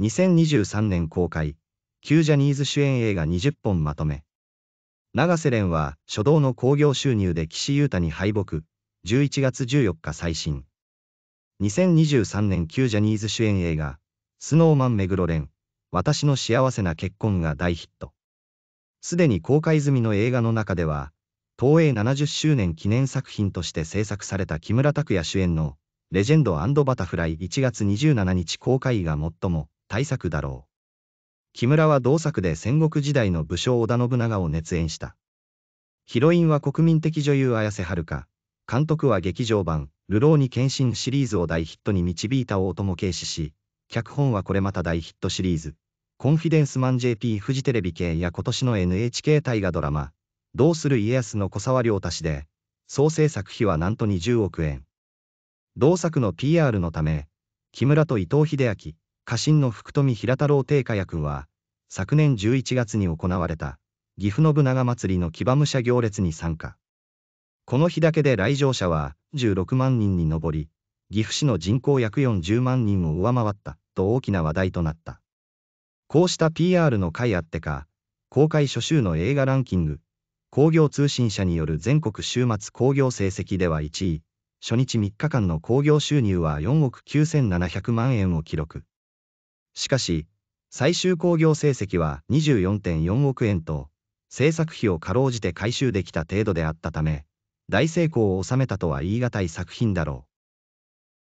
2023年公開、旧ジャニーズ主演映画20本まとめ。長瀬廉は、初動の興行収入で岸優太に敗北、11月14日最新。2023年旧ジャニーズ主演映画、スノーマン目黒蓮、私の幸せな結婚が大ヒット。すでに公開済みの映画の中では、東映70周年記念作品として制作された木村拓哉主演の、レジェンドバタフライ1月27日公開が最も、対策だろう。木村は同作で戦国時代の武将織田信長を熱演した。ヒロインは国民的女優綾瀬はるか、監督は劇場版、流浪に献身シリーズを大ヒットに導いた大友啓史し、脚本はこれまた大ヒットシリーズ、コンフィデンスマン JP フジテレビ系や今年の NHK 大河ドラマ、どうする家康の小沢良太氏で、総制作費はなんと20億円。同作の PR のため、木村と伊藤英明、家臣の福富平太郎定家役は、昨年11月に行われた、岐阜信長祭りの騎馬武者行列に参加。この日だけで来場者は16万人に上り、岐阜市の人口約40万人を上回った、と大きな話題となった。こうした PR の会あってか、公開初週の映画ランキング、工業通信社による全国週末工業成績では1位、初日3日間の工業収入は4億9700万円を記録。しかし、最終興行成績は24.4億円と、制作費をかろうじて回収できた程度であったため、大成功を収めたとは言い難い作品だろう。